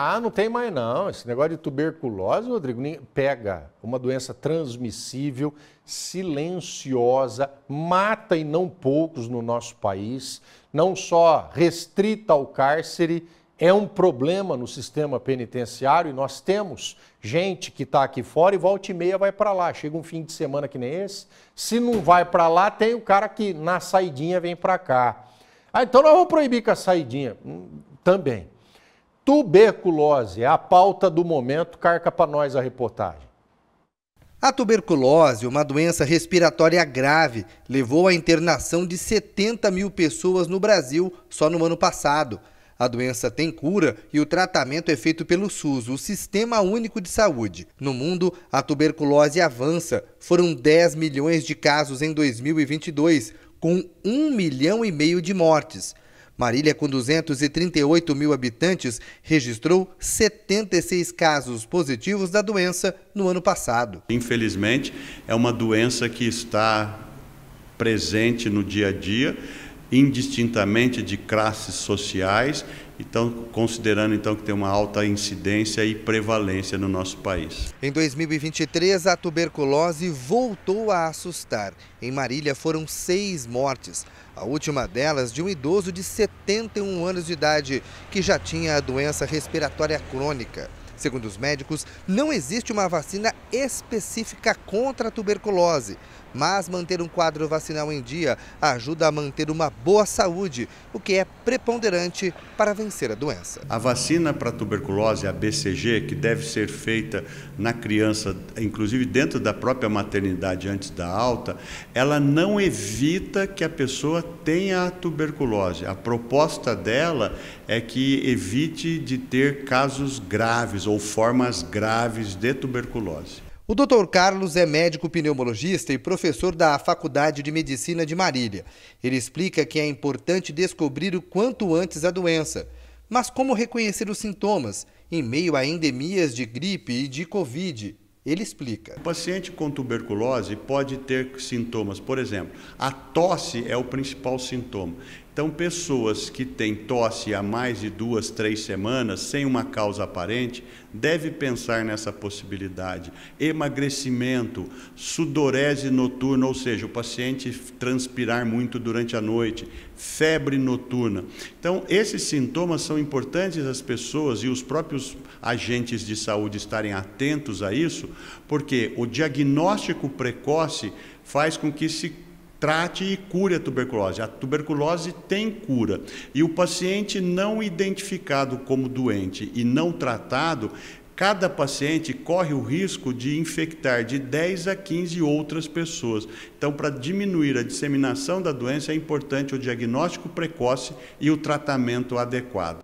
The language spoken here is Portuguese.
Ah, não tem mais não. Esse negócio de tuberculose, Rodrigo, pega uma doença transmissível, silenciosa, mata e não poucos no nosso país, não só restrita ao cárcere, é um problema no sistema penitenciário e nós temos gente que está aqui fora e volta e meia vai para lá. Chega um fim de semana que nem esse, se não vai para lá, tem o cara que na saidinha vem para cá. Ah, então nós vamos proibir com a saidinha. Hum, também. Tuberculose é a pauta do momento. Carca para nós a reportagem. A tuberculose, uma doença respiratória grave, levou à internação de 70 mil pessoas no Brasil só no ano passado. A doença tem cura e o tratamento é feito pelo SUS, o Sistema Único de Saúde. No mundo, a tuberculose avança. Foram 10 milhões de casos em 2022, com 1 milhão e meio de mortes. Marília, com 238 mil habitantes, registrou 76 casos positivos da doença no ano passado. Infelizmente, é uma doença que está presente no dia a dia indistintamente de classes sociais, então considerando então que tem uma alta incidência e prevalência no nosso país. Em 2023, a tuberculose voltou a assustar. Em Marília foram seis mortes, a última delas de um idoso de 71 anos de idade que já tinha a doença respiratória crônica. Segundo os médicos, não existe uma vacina específica contra a tuberculose, mas manter um quadro vacinal em dia ajuda a manter uma boa saúde, o que é preponderante para vencer a doença. A vacina para tuberculose, a BCG, que deve ser feita na criança, inclusive dentro da própria maternidade antes da alta, ela não evita que a pessoa tenha a tuberculose. A proposta dela é que evite de ter casos graves ou formas graves de tuberculose. O Dr. Carlos é médico pneumologista e professor da Faculdade de Medicina de Marília. Ele explica que é importante descobrir o quanto antes a doença, mas como reconhecer os sintomas em meio a endemias de gripe e de Covid. Ele explica. O paciente com tuberculose pode ter sintomas, por exemplo, a tosse é o principal sintoma. Então, pessoas que têm tosse há mais de duas, três semanas, sem uma causa aparente, deve pensar nessa possibilidade. Emagrecimento, sudorese noturna, ou seja, o paciente transpirar muito durante a noite, febre noturna. Então, esses sintomas são importantes as pessoas e os próprios agentes de saúde estarem atentos a isso, porque o diagnóstico precoce faz com que se trate e cure a tuberculose. A tuberculose tem cura. E o paciente não identificado como doente e não tratado, cada paciente corre o risco de infectar de 10 a 15 outras pessoas. Então, para diminuir a disseminação da doença, é importante o diagnóstico precoce e o tratamento adequado.